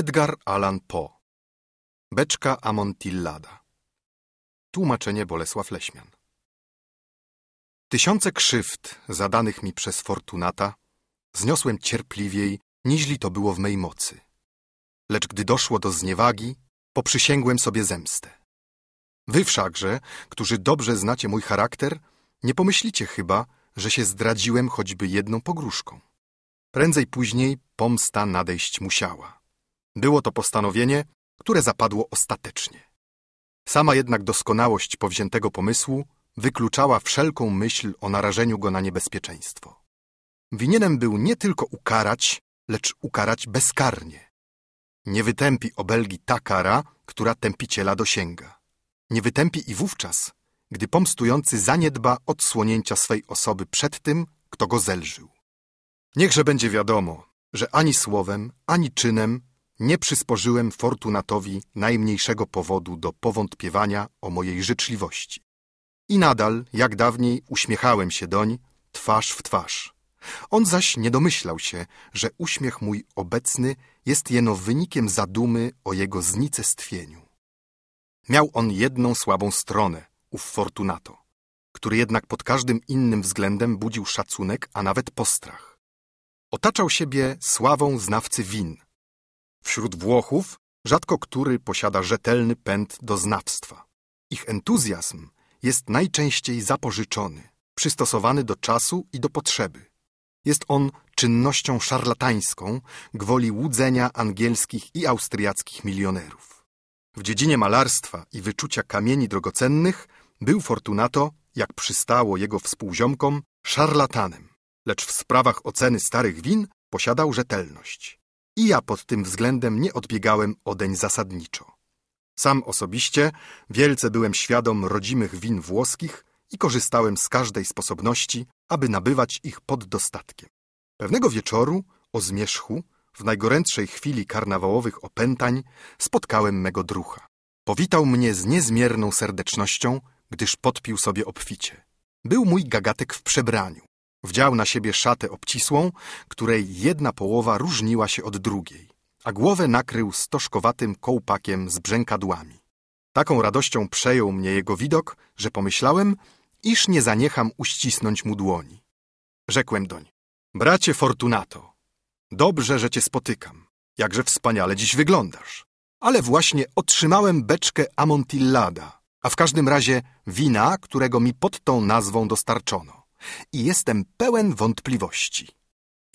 Edgar Allan Poe Beczka Amontillada Tłumaczenie Bolesław Leśmian Tysiące krzywd zadanych mi przez Fortunata zniosłem cierpliwiej, niźli to było w mej mocy. Lecz gdy doszło do zniewagi, poprzysięgłem sobie zemstę. Wy wszakże, którzy dobrze znacie mój charakter, nie pomyślicie chyba, że się zdradziłem choćby jedną pogróżką. Prędzej później pomsta nadejść musiała. Było to postanowienie, które zapadło ostatecznie. Sama jednak doskonałość powziętego pomysłu wykluczała wszelką myśl o narażeniu go na niebezpieczeństwo. Winienem był nie tylko ukarać, lecz ukarać bezkarnie. Nie wytępi obelgi ta kara, która tępiciela dosięga. Nie wytępi i wówczas, gdy pomstujący zaniedba odsłonięcia swej osoby przed tym, kto go zelżył. Niechże będzie wiadomo, że ani słowem, ani czynem nie przysporzyłem Fortunatowi najmniejszego powodu do powątpiewania o mojej życzliwości. I nadal, jak dawniej, uśmiechałem się doń twarz w twarz. On zaś nie domyślał się, że uśmiech mój obecny jest jeno wynikiem zadumy o jego znicestwieniu. Miał on jedną słabą stronę, ów Fortunato, który jednak pod każdym innym względem budził szacunek, a nawet postrach. Otaczał siebie sławą znawcy win, Wśród Włochów rzadko który posiada rzetelny pęd do znawstwa. Ich entuzjazm jest najczęściej zapożyczony, przystosowany do czasu i do potrzeby. Jest on czynnością szarlatańską, gwoli łudzenia angielskich i austriackich milionerów. W dziedzinie malarstwa i wyczucia kamieni drogocennych był Fortunato, jak przystało jego współziomkom, szarlatanem, lecz w sprawach oceny starych win posiadał rzetelność i ja pod tym względem nie odbiegałem odeń zasadniczo. Sam osobiście wielce byłem świadom rodzimych win włoskich i korzystałem z każdej sposobności, aby nabywać ich pod dostatkiem. Pewnego wieczoru, o zmierzchu, w najgorętszej chwili karnawałowych opętań, spotkałem mego drucha. Powitał mnie z niezmierną serdecznością, gdyż podpił sobie obficie. Był mój gagatek w przebraniu. Wdział na siebie szatę obcisłą, której jedna połowa różniła się od drugiej, a głowę nakrył stożkowatym kołpakiem z brzękadłami. Taką radością przejął mnie jego widok, że pomyślałem, iż nie zaniecham uścisnąć mu dłoni. Rzekłem doń, bracie Fortunato, dobrze, że cię spotykam, jakże wspaniale dziś wyglądasz, ale właśnie otrzymałem beczkę Amontillada, a w każdym razie wina, którego mi pod tą nazwą dostarczono i jestem pełen wątpliwości.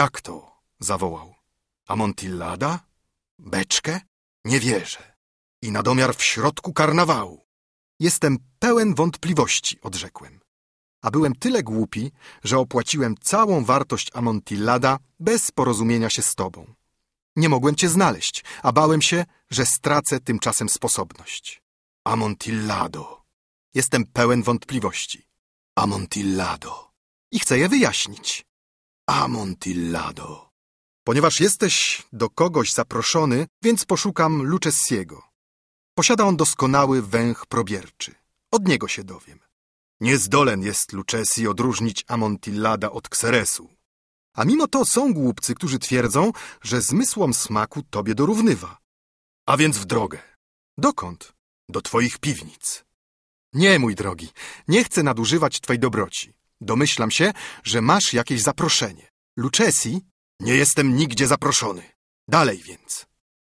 Jak to? zawołał. Amontillada? Beczkę? Nie wierzę. I na domiar w środku karnawału. Jestem pełen wątpliwości, odrzekłem. A byłem tyle głupi, że opłaciłem całą wartość Amontillada bez porozumienia się z tobą. Nie mogłem cię znaleźć, a bałem się, że stracę tymczasem sposobność. Amontillado. Jestem pełen wątpliwości. Amontillado i chcę je wyjaśnić. Amontillado. Ponieważ jesteś do kogoś zaproszony, więc poszukam Lucchesiego. Posiada on doskonały węch probierczy. Od niego się dowiem. Niezdolen jest Lucchesi odróżnić Amontillada od Xeresu. A mimo to są głupcy, którzy twierdzą, że zmysłom smaku tobie dorównywa. A więc w drogę. Dokąd? Do twoich piwnic. Nie, mój drogi, nie chcę nadużywać twej dobroci. Domyślam się, że masz jakieś zaproszenie. Lucchesi? Nie jestem nigdzie zaproszony. Dalej więc.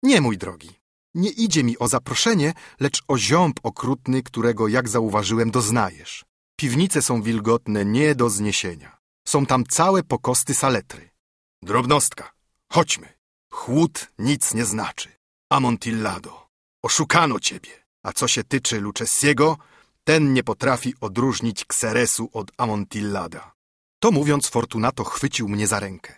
Nie, mój drogi. Nie idzie mi o zaproszenie, lecz o ziąb okrutny, którego, jak zauważyłem, doznajesz. Piwnice są wilgotne nie do zniesienia. Są tam całe pokosty saletry. Drobnostka. Chodźmy. Chłód nic nie znaczy. Amontillado. Oszukano ciebie. A co się tyczy Lucchesiego, ten nie potrafi odróżnić Xeresu od Amontillada. To mówiąc, Fortunato chwycił mnie za rękę.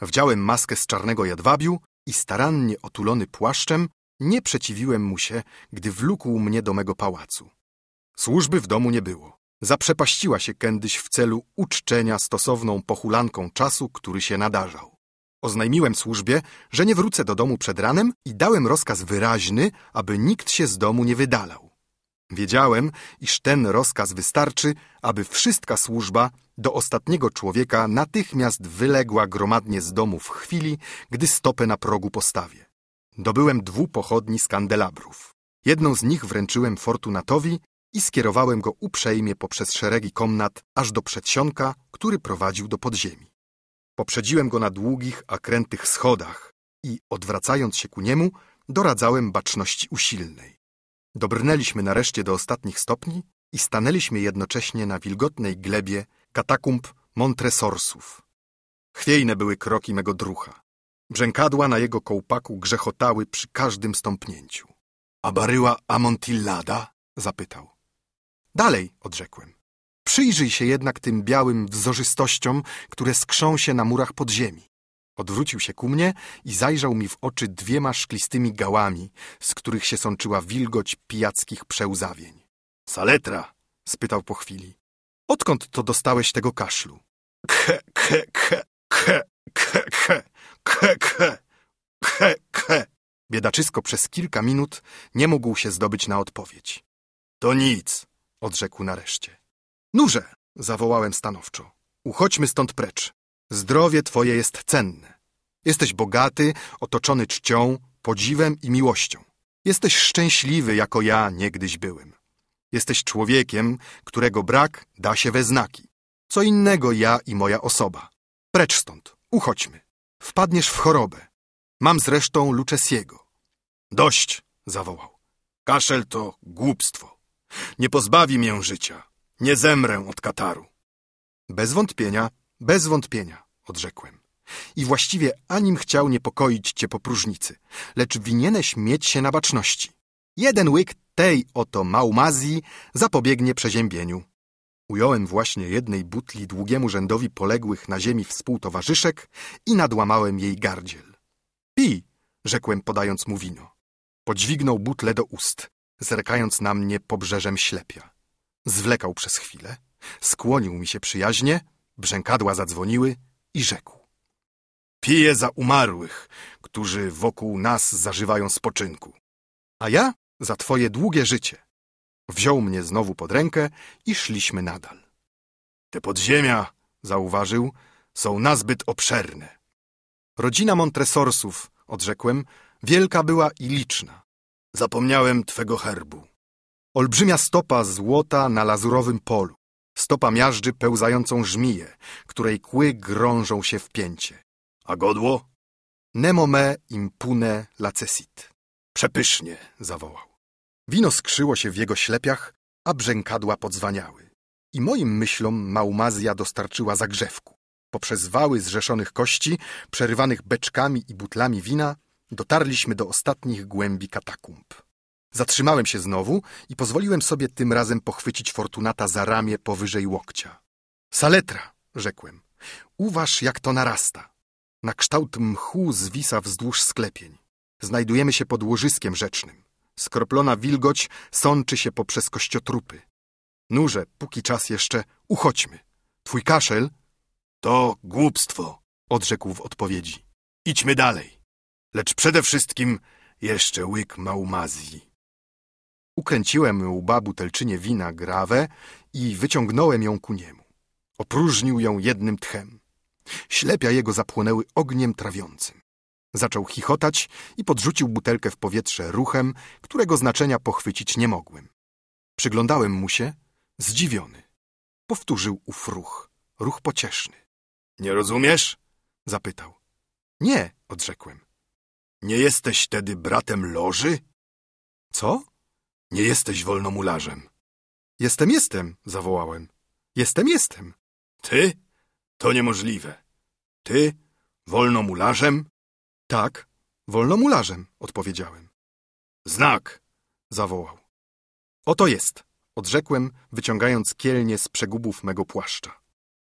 Wdziałem maskę z czarnego jadwabiu i starannie otulony płaszczem nie przeciwiłem mu się, gdy wlókł mnie do mego pałacu. Służby w domu nie było. Zaprzepaściła się kędyś w celu uczczenia stosowną pochulanką czasu, który się nadarzał. Oznajmiłem służbie, że nie wrócę do domu przed ranem i dałem rozkaz wyraźny, aby nikt się z domu nie wydalał. Wiedziałem, iż ten rozkaz wystarczy, aby wszystka służba do ostatniego człowieka natychmiast wyległa gromadnie z domu w chwili, gdy stopę na progu postawię. Dobyłem pochodni z kandelabrów. Jedną z nich wręczyłem Fortunatowi i skierowałem go uprzejmie poprzez szeregi komnat aż do przedsionka, który prowadził do podziemi. Poprzedziłem go na długich, a krętych schodach i, odwracając się ku niemu, doradzałem baczności usilnej. Dobrnęliśmy nareszcie do ostatnich stopni i stanęliśmy jednocześnie na wilgotnej glebie katakumb Montresorsów. Chwiejne były kroki mego drucha. Brzękadła na jego kołpaku grzechotały przy każdym stąpnięciu. A baryła Amontillada? zapytał. Dalej, odrzekłem. Przyjrzyj się jednak tym białym wzorzystościom, które skrzą się na murach podziemi. Odwrócił się ku mnie i zajrzał mi w oczy dwiema szklistymi gałami, z których się sączyła wilgoć pijackich przełzawień. Saletra! spytał po chwili. Odkąd to dostałeś tego kaszlu? Khe, khe, khe, khe, khe, khe, khe, khe, khe, khe. Biedaczysko przez kilka minut nie mógł się zdobyć na odpowiedź. To nic, odrzekł nareszcie. Nurze! zawołałem stanowczo. Uchodźmy stąd precz. Zdrowie Twoje jest cenne. Jesteś bogaty, otoczony czcią, podziwem i miłością. Jesteś szczęśliwy, jako ja niegdyś byłem. Jesteś człowiekiem, którego brak da się we znaki. Co innego ja i moja osoba. Precz stąd, uchodźmy. Wpadniesz w chorobę. Mam zresztą Lucesiego. Dość, zawołał. Kaszel to głupstwo. Nie pozbawi mię życia. Nie zemrę od kataru. Bez wątpienia bez wątpienia, odrzekłem. I właściwie anim chciał niepokoić cię po próżnicy, lecz winieneś mieć się na baczności. Jeden łyk tej oto małmazji zapobiegnie przeziębieniu. Ująłem właśnie jednej butli długiemu rzędowi poległych na ziemi współtowarzyszek i nadłamałem jej gardziel. Pij, rzekłem podając mu wino. Podźwignął butlę do ust, zerkając na mnie pobrzeżem ślepia. Zwlekał przez chwilę, skłonił mi się przyjaźnie Brzękadła zadzwoniły i rzekł. Piję za umarłych, którzy wokół nas zażywają spoczynku, a ja za twoje długie życie. Wziął mnie znowu pod rękę i szliśmy nadal. Te podziemia, zauważył, są nazbyt obszerne. Rodzina Montresorsów, odrzekłem, wielka była i liczna. Zapomniałem twego herbu. Olbrzymia stopa złota na lazurowym polu. Stopa miażdży pełzającą żmiję, której kły grążą się w pięcie. A godło? Nemo me impune lacesit. Przepysznie, zawołał. Wino skrzyło się w jego ślepiach, a brzękadła podzwaniały. I moim myślom małmazja dostarczyła zagrzewku. Poprzez wały zrzeszonych kości, przerywanych beczkami i butlami wina, dotarliśmy do ostatnich głębi katakumb. Zatrzymałem się znowu i pozwoliłem sobie tym razem pochwycić Fortunata za ramię powyżej łokcia. Saletra, rzekłem, uważ jak to narasta. Na kształt mchu zwisa wzdłuż sklepień. Znajdujemy się pod łożyskiem rzecznym. Skroplona wilgoć sączy się poprzez kościotrupy. Nurze, póki czas jeszcze, uchodźmy. Twój kaszel... To głupstwo, odrzekł w odpowiedzi. Idźmy dalej. Lecz przede wszystkim jeszcze łyk małmazji. Ukręciłem u babu telczynie wina grawę i wyciągnąłem ją ku niemu. Opróżnił ją jednym tchem. Ślepia jego zapłonęły ogniem trawiącym. Zaczął chichotać i podrzucił butelkę w powietrze ruchem, którego znaczenia pochwycić nie mogłem. Przyglądałem mu się, zdziwiony. Powtórzył ów ruch, ruch pocieszny. Nie rozumiesz? zapytał. Nie, odrzekłem. Nie jesteś tedy bratem loży? Co? Nie jesteś wolnomularzem. Jestem, jestem, zawołałem. Jestem, jestem. Ty? To niemożliwe. Ty? Wolnomularzem? Tak, wolnomularzem, odpowiedziałem. Znak! zawołał. Oto jest, odrzekłem, wyciągając kielnie z przegubów mego płaszcza.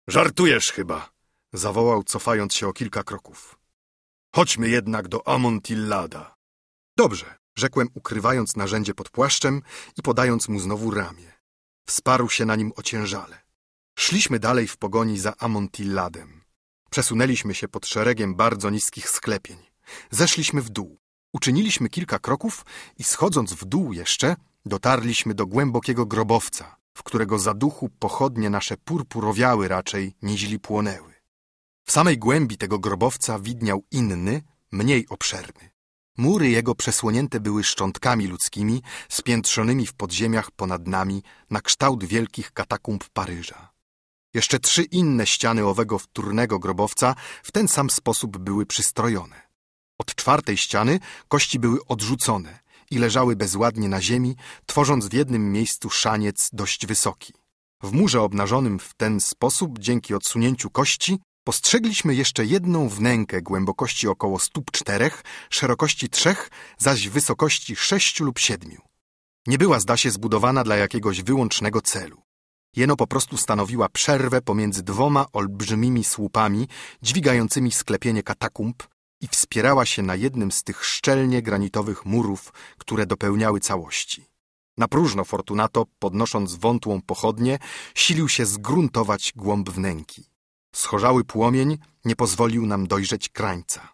Żartujesz chyba, zawołał, cofając się o kilka kroków. Chodźmy jednak do Amontillada. Dobrze, rzekłem, ukrywając narzędzie pod płaszczem i podając mu znowu ramię. Wsparł się na nim ociężale. Szliśmy dalej w pogoni za Amontilladem. Przesunęliśmy się pod szeregiem bardzo niskich sklepień. Zeszliśmy w dół. Uczyniliśmy kilka kroków i schodząc w dół jeszcze, dotarliśmy do głębokiego grobowca, w którego zaduchu pochodnie nasze purpurowiały raczej niźli płonęły. W samej głębi tego grobowca widniał inny, mniej obszerny. Mury jego przesłonięte były szczątkami ludzkimi, spiętrzonymi w podziemiach ponad nami, na kształt wielkich katakumb Paryża. Jeszcze trzy inne ściany owego wtórnego grobowca w ten sam sposób były przystrojone. Od czwartej ściany kości były odrzucone i leżały bezładnie na ziemi, tworząc w jednym miejscu szaniec dość wysoki. W murze obnażonym w ten sposób, dzięki odsunięciu kości, Postrzegliśmy jeszcze jedną wnękę głębokości około stóp czterech, szerokości trzech, zaś wysokości sześciu lub siedmiu. Nie była, zda się, zbudowana dla jakiegoś wyłącznego celu. Jeno po prostu stanowiła przerwę pomiędzy dwoma olbrzymimi słupami dźwigającymi sklepienie katakumb i wspierała się na jednym z tych szczelnie granitowych murów, które dopełniały całości. Na próżno Fortunato, podnosząc wątłą pochodnię, silił się zgruntować głąb wnęki. Schorzały płomień nie pozwolił nam dojrzeć krańca.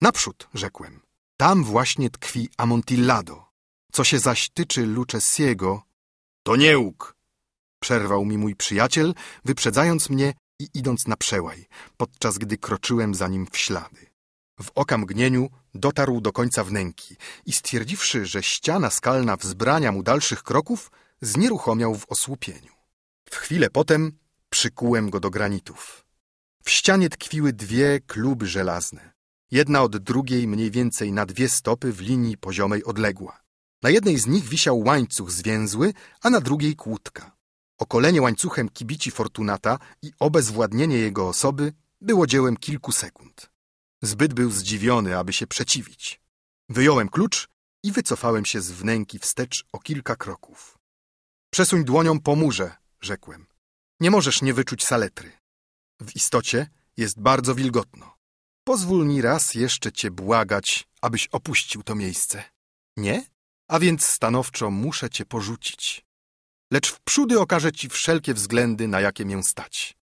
Naprzód, rzekłem, tam właśnie tkwi Amontillado. Co się zaś tyczy Lucchesiego... To nieuk! Przerwał mi mój przyjaciel, wyprzedzając mnie i idąc na przełaj, podczas gdy kroczyłem za nim w ślady. W okamgnieniu dotarł do końca wnęki i stwierdziwszy, że ściana skalna wzbrania mu dalszych kroków, znieruchomiał w osłupieniu. W chwilę potem Przykułem go do granitów. W ścianie tkwiły dwie kluby żelazne. Jedna od drugiej mniej więcej na dwie stopy w linii poziomej odległa. Na jednej z nich wisiał łańcuch zwięzły, a na drugiej kłódka. Okolenie łańcuchem kibici Fortunata i obezwładnienie jego osoby było dziełem kilku sekund. Zbyt był zdziwiony, aby się przeciwić. Wyjąłem klucz i wycofałem się z wnęki wstecz o kilka kroków. Przesuń dłonią po murze, rzekłem. Nie możesz nie wyczuć saletry. W istocie jest bardzo wilgotno. Pozwól mi raz jeszcze cię błagać, abyś opuścił to miejsce. Nie? A więc stanowczo muszę cię porzucić. Lecz wprzódy okażę ci wszelkie względy, na jakie mię stać.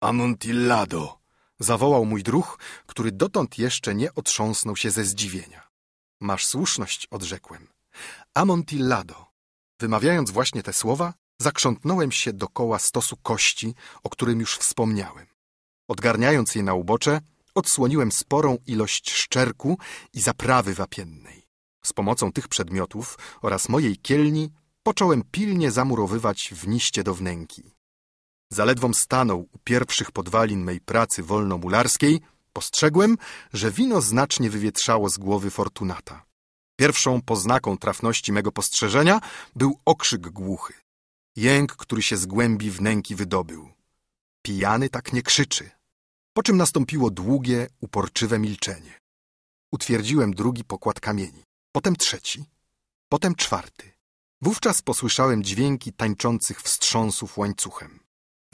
Amontillado! Zawołał mój druh, który dotąd jeszcze nie otrząsnął się ze zdziwienia. Masz słuszność, odrzekłem. Amontillado. Wymawiając właśnie te słowa, zakrzątnąłem się dokoła stosu kości, o którym już wspomniałem. Odgarniając je na ubocze, odsłoniłem sporą ilość szczerku i zaprawy wapiennej. Z pomocą tych przedmiotów oraz mojej kielni począłem pilnie zamurowywać wniście do wnęki. Zaledwą stanął u pierwszych podwalin mej pracy wolnomularskiej, postrzegłem, że wino znacznie wywietrzało z głowy Fortunata. Pierwszą poznaką trafności mego postrzeżenia był okrzyk głuchy. Jęk, który się z głębi wnęki wydobył. Pijany tak nie krzyczy. Po czym nastąpiło długie, uporczywe milczenie. Utwierdziłem drugi pokład kamieni, potem trzeci, potem czwarty. Wówczas posłyszałem dźwięki tańczących wstrząsów łańcuchem.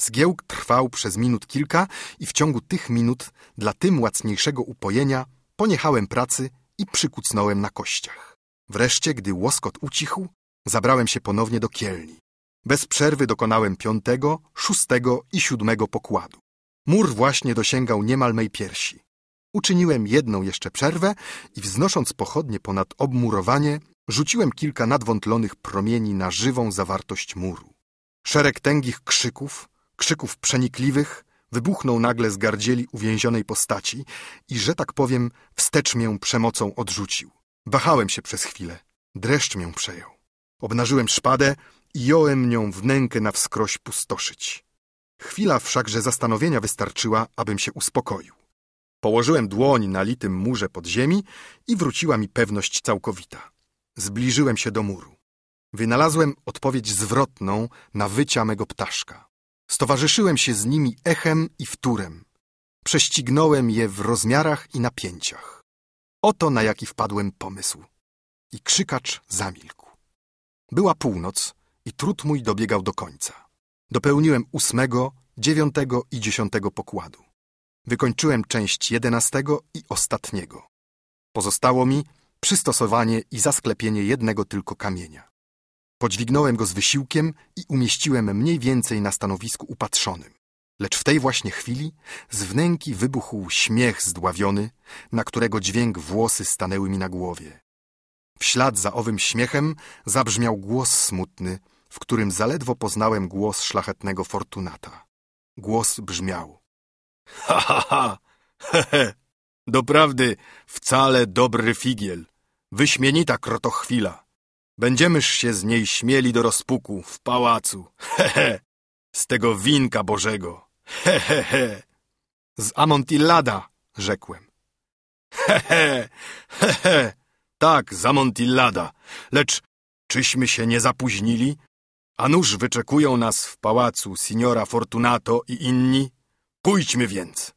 Zgiełk trwał przez minut kilka i w ciągu tych minut dla tym łacniejszego upojenia poniechałem pracy i przykucnąłem na kościach. Wreszcie, gdy łoskot ucichł, zabrałem się ponownie do kielni. Bez przerwy dokonałem piątego, szóstego i siódmego pokładu. Mur właśnie dosięgał niemal mej piersi. Uczyniłem jedną jeszcze przerwę i wznosząc pochodnie ponad obmurowanie, rzuciłem kilka nadwątlonych promieni na żywą zawartość muru. Szereg tęgich krzyków, krzyków przenikliwych, wybuchnął nagle z gardzieli uwięzionej postaci i, że tak powiem, wstecz mię przemocą odrzucił. Wahałem się przez chwilę. Dreszcz mię przejął. Obnażyłem szpadę i jąłem nią wnękę na wskroś pustoszyć. Chwila wszakże zastanowienia wystarczyła, abym się uspokoił. Położyłem dłoń na litym murze pod ziemi i wróciła mi pewność całkowita. Zbliżyłem się do muru. Wynalazłem odpowiedź zwrotną na wycia mego ptaszka. Stowarzyszyłem się z nimi echem i wtórem. Prześcignąłem je w rozmiarach i napięciach. Oto na jaki wpadłem pomysł. I krzykacz zamilkł. Była północ, i trud mój dobiegał do końca. Dopełniłem ósmego, dziewiątego i dziesiątego pokładu. Wykończyłem część jedenastego i ostatniego. Pozostało mi przystosowanie i zasklepienie jednego tylko kamienia. Podźwignąłem go z wysiłkiem i umieściłem mniej więcej na stanowisku upatrzonym. Lecz w tej właśnie chwili z wnęki wybuchł śmiech zdławiony, na którego dźwięk włosy stanęły mi na głowie. W ślad za owym śmiechem zabrzmiał głos smutny, w którym zaledwo poznałem głos szlachetnego Fortunata. Głos brzmiał. Ha, ha, ha! He, he! Doprawdy wcale dobry figiel. Wyśmienita krotochwila. Będziemyż się z niej śmieli do rozpuku w pałacu. He, he! Z tego winka bożego. He, he, he! Z Amontillada, rzekłem. He, he! He, he! Tak, z Amontillada. Lecz czyśmy się nie zapóźnili? A nuż wyczekują nas w pałacu signora Fortunato i inni? Pójdźmy więc.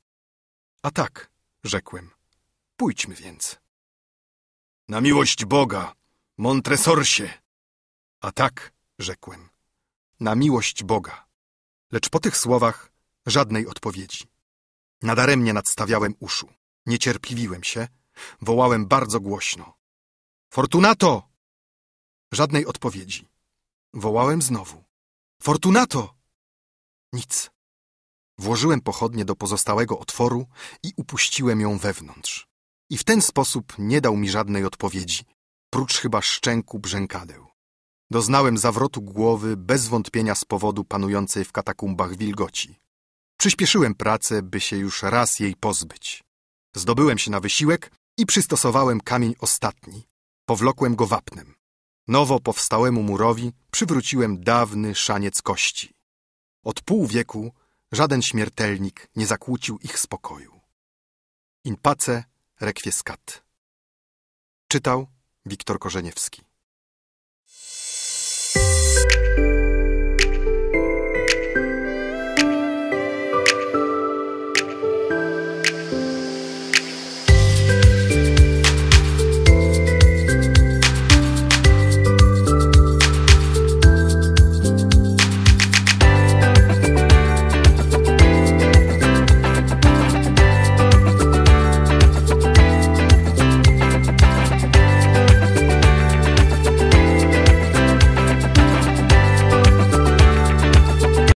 A tak, rzekłem. Pójdźmy więc. Na miłość Boga, Montresorsie. A tak, rzekłem. Na miłość Boga. Lecz po tych słowach żadnej odpowiedzi. Nadaremnie nadstawiałem uszu. Niecierpliwiłem się. Wołałem bardzo głośno. Fortunato! Żadnej odpowiedzi. Wołałem znowu. Fortunato! Nic. Włożyłem pochodnie do pozostałego otworu i upuściłem ją wewnątrz. I w ten sposób nie dał mi żadnej odpowiedzi, prócz chyba szczęku brzękadeł. Doznałem zawrotu głowy bez wątpienia z powodu panującej w katakumbach wilgoci. Przyspieszyłem pracę, by się już raz jej pozbyć. Zdobyłem się na wysiłek i przystosowałem kamień ostatni. Powlokłem go wapnem. Nowo powstałemu murowi przywróciłem dawny szaniec kości. Od pół wieku żaden śmiertelnik nie zakłócił ich spokoju. In pace requiescat. Czytał Wiktor Korzeniewski.